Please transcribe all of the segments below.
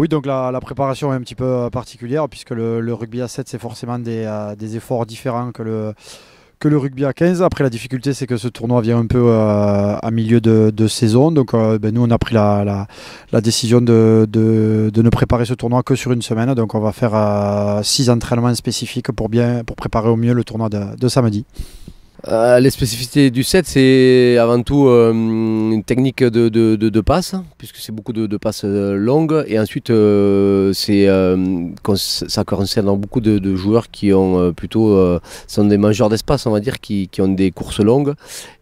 oui, donc la, préparation est un petit peu euh, particulière puisque le, rugby à 7, c'est forcément euh, des, efforts différents que le, rugby à 15. Après, la difficulté, c'est que ce tournoi vient un peu euh, à milieu de, saison. Donc, ben, nous, on a pris la, décision de, ne préparer ce tournoi que sur une semaine. Donc, on va faire 6 entraînements spécifiques pour préparer au mieux le tournoi de samedi. Euh, les spécificités du set, c'est avant tout euh, une technique de, de, passe, puisque c'est beaucoup de, passes euh, longues. Et ensuite, ça concerne beaucoup de, joueurs qui ont plutôt sont des mangeurs d'espace, on va dire, qui, ont des courses longues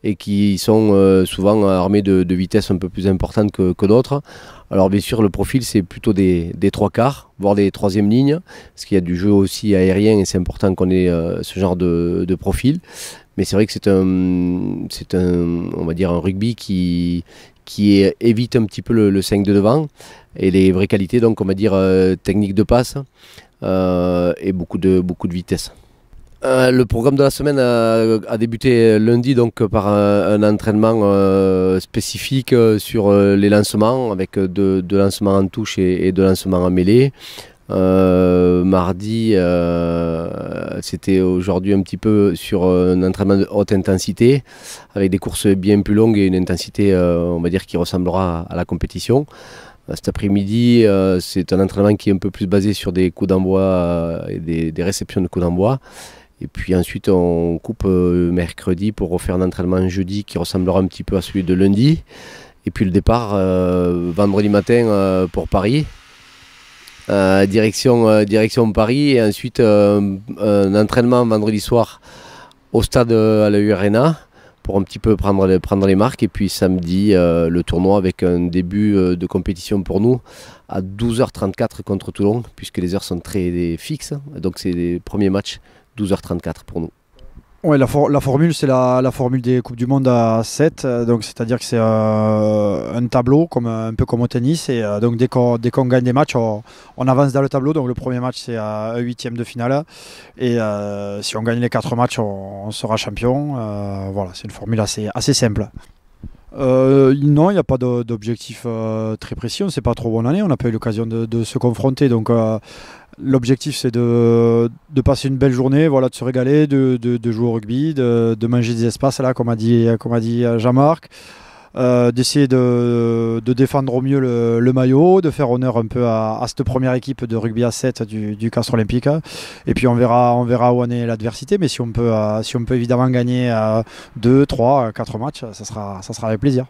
et qui sont souvent armés de, vitesses un peu plus importantes que, que d'autres. Alors bien sûr, le profil, c'est plutôt des, trois quarts, voire des troisième lignes, parce qu'il y a du jeu aussi aérien et c'est important qu'on ait euh, ce genre de, profil. Mais c'est vrai que c'est un, c'est un, on va dire un rugby qui, qui évite un petit peu le, 5 de devant et les vraies qualités, donc on va dire euh, technique de passe euh, et beaucoup de, beaucoup de vitesse. Euh, le programme de la semaine a, débuté lundi donc par un, entraînement euh, spécifique euh, sur les lancements avec deux, lancements en touche et, deux lancements en mêlée. mardi, c'était aujourd'hui un petit peu sur un entraînement de haute intensité avec des courses bien plus longues et une intensité, on va dire, qui ressemblera à la compétition. Cet après-midi, c'est un entraînement qui est un peu plus basé sur des coups d'envoi et des, des réceptions de coups d'envoi. Et puis ensuite, on coupe euh, mercredi pour refaire un entraînement jeudi qui ressemblera un petit peu à celui de lundi. Et puis le départ euh, vendredi matin euh, pour Paris. direction, Paris et ensuite un entraînement vendredi soir au stade à la URNA pour un petit peu prendre prendre les marques. Et puis samedi, le tournoi avec un début de compétition pour nous à 12h34 contre Toulon, puisque les heures sont très fixes. Donc c'est les premiers matchs 12h34 pour nous. Ouais, la, formule, c'est la, formule des Coupes du Monde à 7. Euh, donc, c'est-à-dire que c'est euh, un tableau, comme, un peu comme au tennis. Et euh, donc, dès qu'on gagne des matchs, on, avance dans le tableau. Donc, le premier match, c'est à un huitième de finale. Et si on gagne les quatre matchs, on, sera champion. voilà, c'est une formule assez, assez simple. non, il n'y a pas d'objectif très précis. On ne sait pas trop où on en est. On n'a pas eu l'occasion de, se confronter. Donc, L'objectif, c'est de, de, passer une belle journée, voilà, de se régaler, de, de, jouer au rugby, de, manger des espaces, là, comme a dit, dit euh, Jean-Marc, euh, d'essayer de, défendre au mieux le, maillot, de faire honneur un peu à, cette première équipe de rugby à 7 du, du Castre Olympique. Et puis on verra, on verra où en est l'adversité, mais si on peut, euh, si on peut évidemment gagner 2, 3, 4 matchs, ça sera, ça sera avec plaisir.